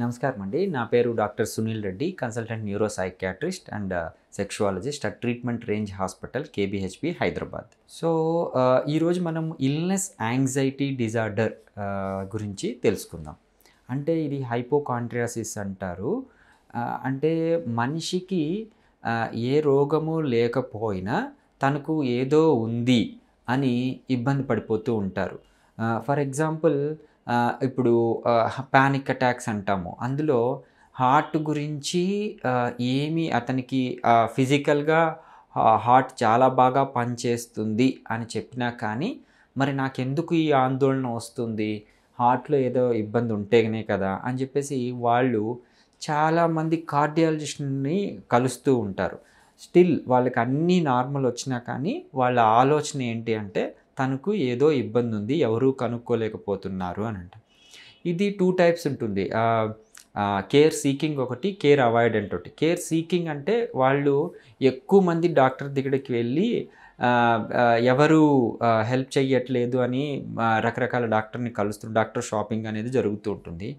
నమస్కారం అండి నా పేరు doctor Sunil Reddy consultant neuro and uh, sexologist at treatment range hospital KBHP Hyderabad so uh, ఈరోజు మనం ఇల్నెస్ యాంగ్జైటీ డిజార్డర్ గురించి తెలుసుకుందాం అంటే ఇది హైపోకాంట్రియాసిస్ అంటారు uh, అంటే మనిషికి ఏ రోగము లేకపోయినా తనకు ఏదో ఉంది అని ఇబ్బంది పడిపోతూ ఉంటారు ఫర్ ఎగ్జాంపుల్ ఇప్పుడు పానిక్ అటాక్స్ అంటాము అందులో హార్ట్ గురించి ఏమి అతనికి ఫిజికల్గా హార్ట్ చాలా బాగా పనిచేస్తుంది అని చెప్పినా కానీ మరి నాకెందుకు ఈ ఆందోళన వస్తుంది హార్ట్లో ఏదో ఇబ్బంది ఉంటేనే కదా అని చెప్పేసి వాళ్ళు చాలామంది కార్డియాలజిస్ట్ని కలుస్తూ ఉంటారు స్టిల్ వాళ్ళకి అన్నీ నార్మల్ వచ్చినా కానీ వాళ్ళ ఆలోచన ఏంటి అంటే తనకు ఏదో ఇబ్బంది ఉంది ఎవరూ కనుక్కోలేకపోతున్నారు అని అంట ఇది టూ టైప్స్ ఉంటుంది కేర్ సీకింగ్ ఒకటి కేర్ అవాయిడెంట్ ఒకటి కేర్ సీకింగ్ అంటే వాళ్ళు ఎక్కువ మంది డాక్టర్ దగ్గరికి వెళ్ళి ఎవరు హెల్ప్ చేయట్లేదు అని రకరకాల డాక్టర్ని కలుస్తున్న డాక్టర్ షాపింగ్ అనేది జరుగుతూ ఉంటుంది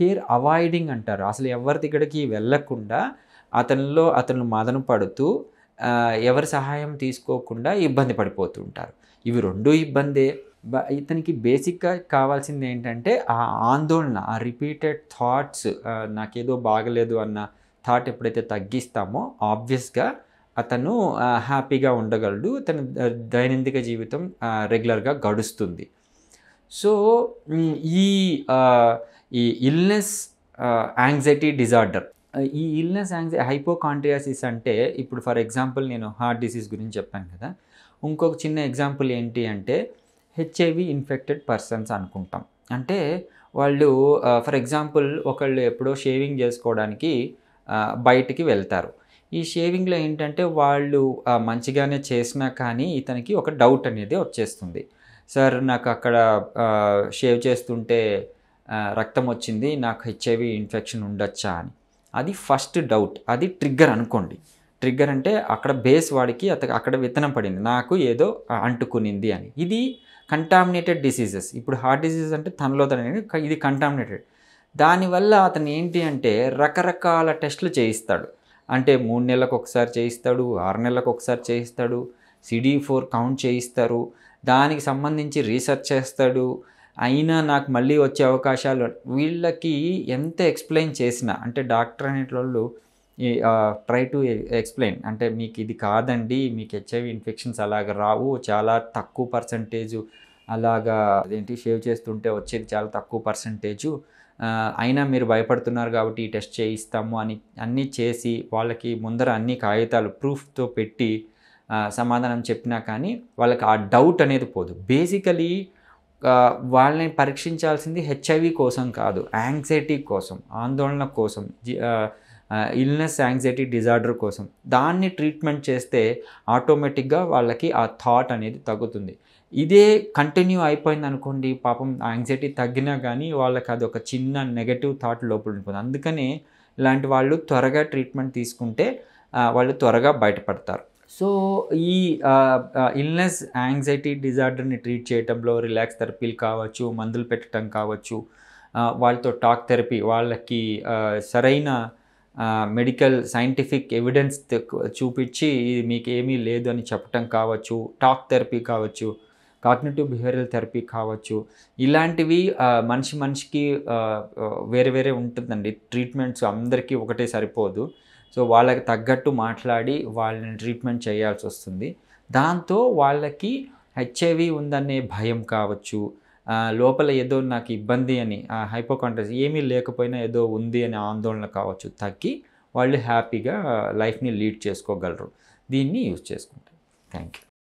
కేర్ అవాయిడింగ్ అంటారు అసలు ఎవరి దగ్గరికి వెళ్ళకుండా అతనిలో అతను మదన పడుతూ ఎవరి సహాయం తీసుకోకుండా ఇబ్బంది పడిపోతుంటారు ఇవి రెండు ఇబ్బందే ఇతనికి బేసిక్గా కావాల్సింది ఏంటంటే ఆ ఆందోళన ఆ రిపీటెడ్ థాట్స్ నాకేదో బాగలేదు అన్న థాట్ ఎప్పుడైతే తగ్గిస్తామో ఆబ్వియస్గా అతను హ్యాపీగా ఉండగలడు తన దైనందిక జీవితం రెగ్యులర్గా గడుస్తుంది సో ఈ ఈ ఇల్నెస్ యాంగ్జైటీ డిజార్డర్ ఈ ఇల్నెస్ యాంగ్జై హైపోకాంట్రియాసిస్ అంటే ఇప్పుడు ఫర్ ఎగ్జాంపుల్ నేను హార్ట్ డిసీజ్ గురించి చెప్పాను కదా ఇంకొక చిన్న ఎగ్జాంపుల్ ఏంటి అంటే హెచ్ఐవి ఇన్ఫెక్టెడ్ పర్సన్స్ అనుకుంటాం అంటే వాళ్ళు ఫర్ ఎగ్జాంపుల్ ఒకళ్ళు ఎప్పుడో షేవింగ్ చేసుకోవడానికి బయటికి వెళ్తారు ఈ షేవింగ్లో ఏంటంటే వాళ్ళు మంచిగానే చేసినా కానీ ఇతనికి ఒక డౌట్ అనేది వచ్చేస్తుంది సార్ నాకు అక్కడ షేవ్ చేస్తుంటే రక్తం వచ్చింది నాకు హెచ్ఐవి ఇన్ఫెక్షన్ ఉండొచ్చా అని అది ఫస్ట్ డౌట్ అది ట్రిగ్గర్ అనుకోండి ట్రిగ్గర్ అంటే అక్కడ బేస్ వాడికి అత అక్కడ విత్తనం పడింది నాకు ఏదో అంటుకునింది అని ఇది కంటామినేటెడ్ డిసీజెస్ ఇప్పుడు హార్ట్ డిసీజ్ అంటే తనలో తన ఇది కంటామినేటెడ్ దానివల్ల అతను ఏంటి అంటే రకరకాల టెస్టులు చేయిస్తాడు అంటే మూడు నెలలకు ఒకసారి చేయిస్తాడు ఆరు నెలలకు ఒకసారి చేయిస్తాడు సిడీ ఫోర్ కౌంట్ చేయిస్తారు దానికి సంబంధించి రీసెర్చ్ చేస్తాడు అయినా నాకు మళ్ళీ వచ్చే అవకాశాలు వీళ్ళకి ఎంత ఎక్స్ప్లెయిన్ చేసినా అంటే డాక్టర్ అనేటి వాళ్ళు ట్రై టు ఎక్స్ప్లెయిన్ అంటే మీకు ఇది కాదండి మీకు హెచ్ఐవి ఇన్ఫెక్షన్స్ అలాగ రావు చాలా తక్కువ పర్సంటేజు అలాగా అదేంటి షేవ్ చేస్తుంటే వచ్చేది చాలా తక్కువ పర్సంటేజు అయినా మీరు భయపడుతున్నారు కాబట్టి ఈ టెస్ట్ చేయిస్తాము అని అన్నీ చేసి వాళ్ళకి ముందర అన్ని కాగితాలు ప్రూఫ్తో పెట్టి సమాధానం చెప్పినా కానీ వాళ్ళకి ఆ డౌట్ అనేది పోదు బేసికలీ వాళ్ళని పరీక్షించాల్సింది హెచ్ఐవి కోసం కాదు యాంగ్జైటీ కోసం ఆందోళన కోసం ఇల్నెస్ యాంగ్జైటీ డిజార్డర్ కోసం దాన్ని ట్రీట్మెంట్ చేస్తే ఆటోమేటిక్గా వాళ్ళకి ఆ థాట్ అనేది తగ్గుతుంది ఇదే కంటిన్యూ అయిపోయింది అనుకోండి పాపం యాంగ్జైటీ తగ్గినా కానీ వాళ్ళకి అది ఒక చిన్న నెగటివ్ థాట్ లోపల ఉంటుంది అందుకనే ఇలాంటి వాళ్ళు త్వరగా ట్రీట్మెంట్ తీసుకుంటే వాళ్ళు త్వరగా బయటపడతారు సో ఈ ఇల్నెస్ యాంగ్జైటీ డిజార్డర్ని ట్రీట్ చేయడంలో రిలాక్స్ థెరపీలు కావచ్చు మందులు పెట్టడం కావచ్చు వాళ్ళతో టాక్ థెరపీ వాళ్ళకి సరైన మెడికల్ సైంటిఫిక్ ఎవిడెన్స్ చూపించి ఇది మీకు ఏమీ లేదు అని చెప్పటం కావచ్చు టాక్ థెరపీ కావచ్చు కాగ్నేటివ్ బిహేవియర్ థెరపీ కావచ్చు ఇలాంటివి మనిషి మనిషికి వేరే వేరే ఉంటుందండి ట్రీట్మెంట్స్ అందరికీ ఒకటే సరిపోదు సో వాళ్ళకి తగ్గట్టు మాట్లాడి వాళ్ళని ట్రీట్మెంట్ చేయాల్సి వస్తుంది దాంతో వాళ్ళకి హెచ్ఐవి ఉందనే భయం కావచ్చు లోపల ఏదో నాకు ఇబ్బంది అని హైపోకాంట్రస్ ఏమీ లేకపోయినా ఏదో ఉంది అనే ఆందోళన కావచ్చు తగ్గి వాళ్ళు హ్యాపీగా లైఫ్ని లీడ్ చేసుకోగలరు దీన్ని యూజ్ చేసుకుంటారు థ్యాంక్ యూ